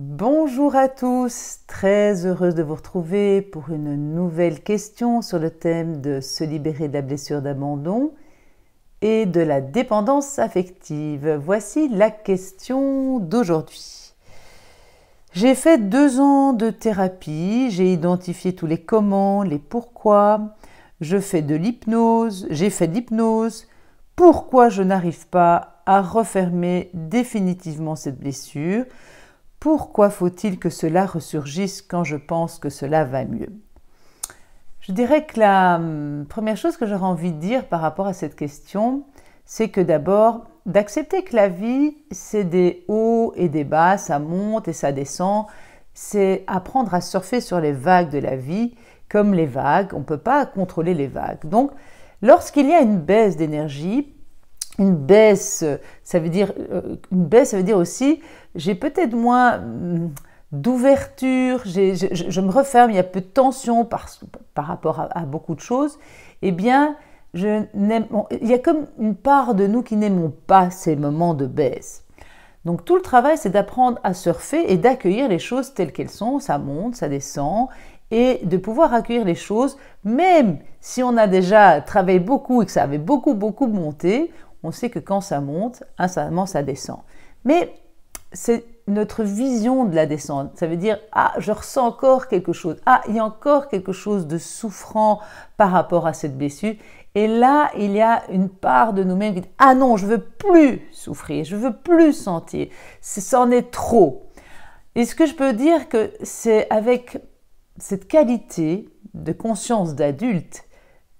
Bonjour à tous, très heureuse de vous retrouver pour une nouvelle question sur le thème de se libérer de la blessure d'abandon et de la dépendance affective. Voici la question d'aujourd'hui. J'ai fait deux ans de thérapie, j'ai identifié tous les comment, les pourquoi, je fais de l'hypnose, j'ai fait de l'hypnose, pourquoi je n'arrive pas à refermer définitivement cette blessure pourquoi faut-il que cela ressurgisse quand je pense que cela va mieux Je dirais que la hum, première chose que j'aurais envie de dire par rapport à cette question, c'est que d'abord, d'accepter que la vie, c'est des hauts et des bas, ça monte et ça descend, c'est apprendre à surfer sur les vagues de la vie, comme les vagues, on ne peut pas contrôler les vagues. Donc, lorsqu'il y a une baisse d'énergie, une baisse, ça veut dire euh, une baisse, ça veut dire aussi j'ai peut-être moins hum, d'ouverture, je, me referme, il y a peu de tension par, rapport à, beaucoup de choses. Eh bien, je il y a comme une part de nous qui n'aimons pas ces moments de baisse. Donc tout le travail, c'est d'apprendre à surfer et d'accueillir les choses telles qu'elles sont. Ça monte, ça descend, et de pouvoir accueillir les choses, même si on a déjà travaillé beaucoup et que ça avait beaucoup, beaucoup monté, on sait que quand ça monte, instantanément hein, ça descend. Mais c'est notre vision de la descente. Ça veut dire, ah, je ressens encore quelque chose. Ah, il y a encore quelque chose de souffrant par rapport à cette blessure. Et là, il y a une part de nous-mêmes qui dit, ah non, je veux plus souffrir, je veux plus sentir. C'en est trop. Et ce que je peux dire, que c'est avec cette qualité de conscience d'adulte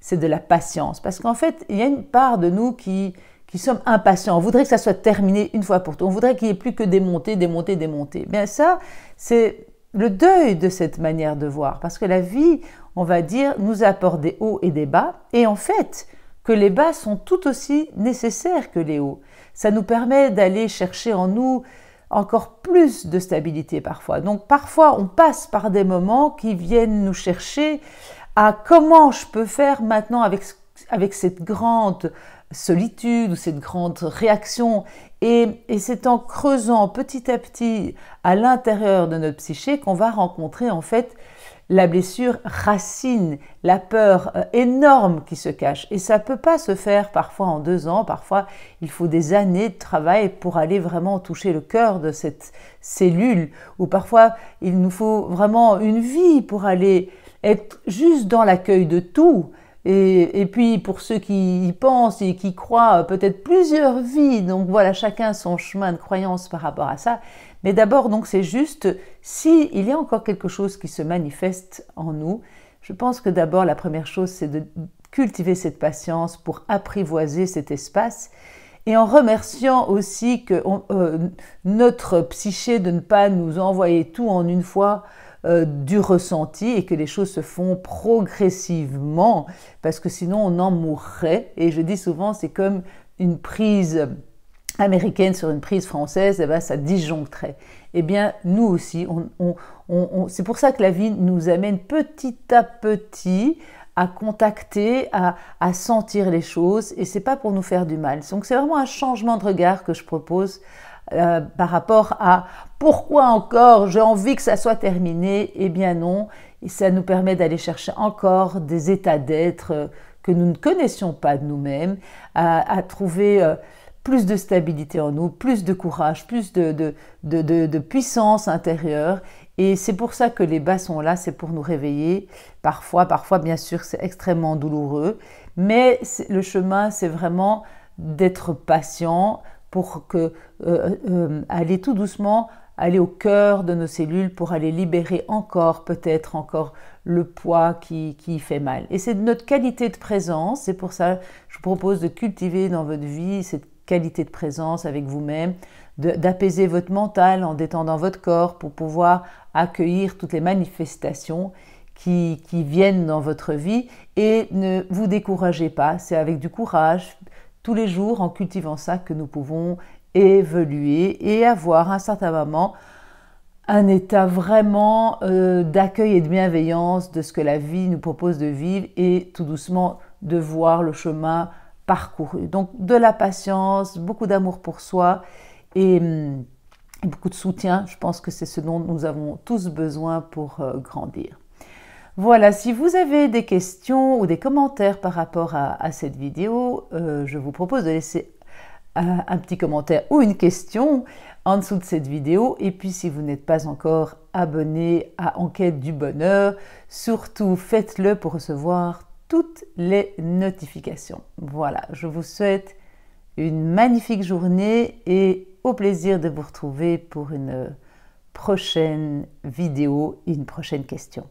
c'est de la patience. Parce qu'en fait, il y a une part de nous qui, qui sommes impatients. On voudrait que ça soit terminé une fois pour toutes. On voudrait qu'il n'y ait plus que des montées, des montées, des Bien ça, c'est le deuil de cette manière de voir. Parce que la vie, on va dire, nous apporte des hauts et des bas. Et en fait, que les bas sont tout aussi nécessaires que les hauts. Ça nous permet d'aller chercher en nous encore plus de stabilité parfois. Donc parfois, on passe par des moments qui viennent nous chercher à comment je peux faire maintenant avec, avec cette grande solitude ou cette grande réaction. Et, et c'est en creusant petit à petit à l'intérieur de notre psyché qu'on va rencontrer en fait la blessure racine, la peur euh, énorme qui se cache. Et ça ne peut pas se faire parfois en deux ans, parfois il faut des années de travail pour aller vraiment toucher le cœur de cette cellule, ou parfois il nous faut vraiment une vie pour aller être juste dans l'accueil de tout. Et, puis pour ceux qui y pensent et qui croient euh, peut-être plusieurs vies, donc voilà chacun son chemin de croyance par rapport à ça. Mais d'abord donc c'est juste si y a encore quelque chose qui se manifeste en nous, je pense que d'abord la première chose c'est de cultiver cette patience pour apprivoiser cet espace et en remerciant aussi que euh, notre psyché de ne pas nous envoyer tout en une fois euh, du ressenti et que les choses se font progressivement parce que sinon on en mourrait. Et je dis souvent, c'est comme une prise américaine sur une prise française, et eh ben, ça disjoncterait. et eh bien, nous aussi, c'est pour ça que la vie nous amène petit à petit à contacter, à, à sentir les choses, et c'est pas pour nous faire du mal. Donc c'est vraiment un changement de regard que je propose euh, par rapport à pourquoi encore j'ai envie que ça soit terminé, eh bien non, et ça nous permet d'aller chercher encore des états d'être euh, que nous ne connaissions pas de nous-mêmes, à, trouver euh, plus de stabilité en nous, plus de courage, plus de, de puissance intérieure. Et c'est pour ça que les bas sont là, c'est pour nous réveiller. Parfois, parfois, bien sûr, c'est extrêmement douloureux, mais le chemin, c'est vraiment d'être patient, pour que, euh, euh, euh, aller tout doucement, aller au cœur de nos cellules pour aller libérer encore, peut-être encore, le poids qui, qui fait mal. Et c'est notre qualité de présence, c'est pour ça je vous propose de cultiver dans votre vie cette qualité de présence avec vous-même, d'apaiser votre mental en détendant votre corps pour pouvoir accueillir toutes les manifestations qui, qui, viennent dans votre vie et ne vous découragez pas, c'est avec du courage tous les jours en cultivant ça que nous pouvons évoluer et avoir un certain moment un état vraiment euh, d'accueil et de bienveillance de ce que la vie nous propose de vivre et tout doucement de voir le chemin parcouru. Donc de la patience, beaucoup d'amour pour soi et, hum, beaucoup de soutien. Je pense que c'est ce dont nous avons tous besoin pour euh, grandir. Voilà, si vous avez des questions ou des commentaires par rapport à, cette vidéo, euh, je vous propose de laisser un, un, petit commentaire ou une question en dessous de cette vidéo. Et puis si vous n'êtes pas encore abonné à Enquête du Bonheur, surtout faites-le pour recevoir toutes les notifications. Voilà, je vous souhaite une magnifique journée et au plaisir de vous retrouver pour une prochaine vidéo, une prochaine question.